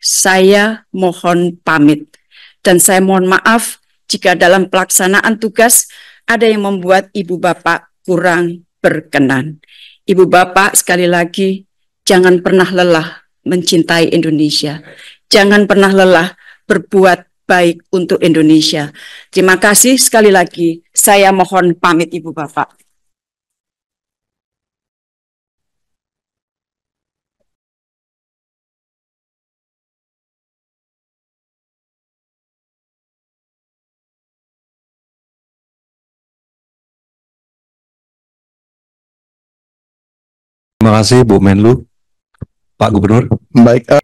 saya mohon pamit. Dan saya mohon maaf jika dalam pelaksanaan tugas ada yang membuat Ibu Bapak kurang berkenan. Ibu Bapak sekali lagi jangan pernah lelah mencintai Indonesia. Jangan pernah lelah berbuat baik untuk Indonesia. Terima kasih sekali lagi. Saya mohon pamit Ibu Bapak. Terima kasih Bu Menlu, Pak Gubernur. Baik. Uh...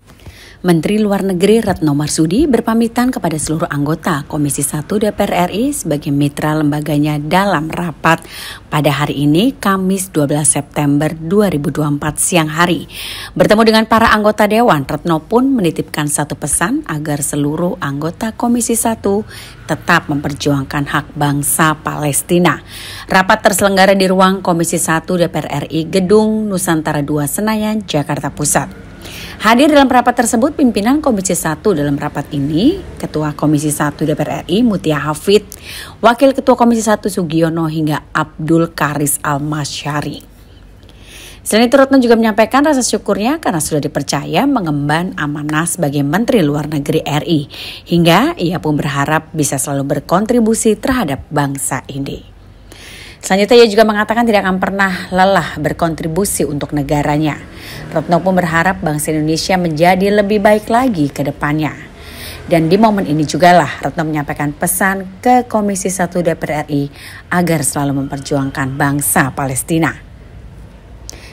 Menteri Luar Negeri Retno Marsudi berpamitan kepada seluruh anggota Komisi 1 DPR RI sebagai mitra lembaganya dalam rapat pada hari ini Kamis 12 September 2024 siang hari. Bertemu dengan para anggota Dewan, Retno pun menitipkan satu pesan agar seluruh anggota Komisi 1 tetap memperjuangkan hak bangsa Palestina. Rapat terselenggara di ruang Komisi 1 DPR RI Gedung Nusantara 2 Senayan, Jakarta Pusat. Hadir dalam rapat tersebut pimpinan Komisi 1 dalam rapat ini, Ketua Komisi 1 DPR RI Mutia Hafid, Wakil Ketua Komisi 1 Sugiono hingga Abdul Karis Almasyari. Selain itu Retno juga menyampaikan rasa syukurnya karena sudah dipercaya mengemban amanah sebagai Menteri Luar Negeri RI. Hingga ia pun berharap bisa selalu berkontribusi terhadap bangsa ini. Selanjutnya ia juga mengatakan tidak akan pernah lelah berkontribusi untuk negaranya. Retno pun berharap bangsa Indonesia menjadi lebih baik lagi ke depannya. Dan di momen ini jugalah Retno menyampaikan pesan ke Komisi 1 DPR RI agar selalu memperjuangkan bangsa Palestina.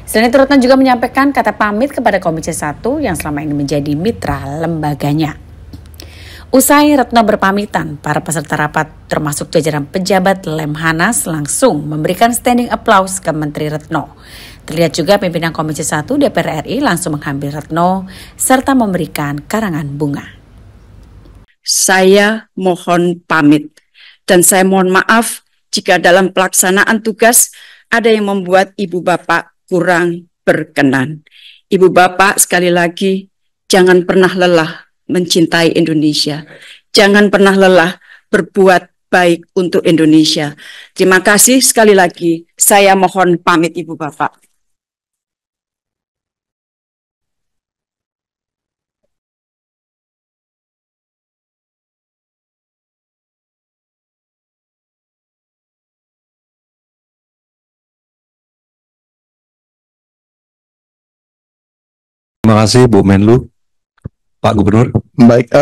Selain itu Retno juga menyampaikan kata pamit kepada Komisi 1 yang selama ini menjadi mitra lembaganya. Usai Retno berpamitan, para peserta rapat termasuk jajaran pejabat Lemhanas langsung memberikan standing applause ke Menteri Retno. Terlihat juga pimpinan Komisi 1 DPR RI langsung mengambil Retno serta memberikan karangan bunga. Saya mohon pamit dan saya mohon maaf jika dalam pelaksanaan tugas ada yang membuat Ibu Bapak kurang berkenan. Ibu Bapak sekali lagi jangan pernah lelah mencintai Indonesia. Jangan pernah lelah berbuat baik untuk Indonesia. Terima kasih sekali lagi. Saya mohon pamit Ibu Bapak. Terima kasih Bu Menlu. Pak Gubernur. Baik,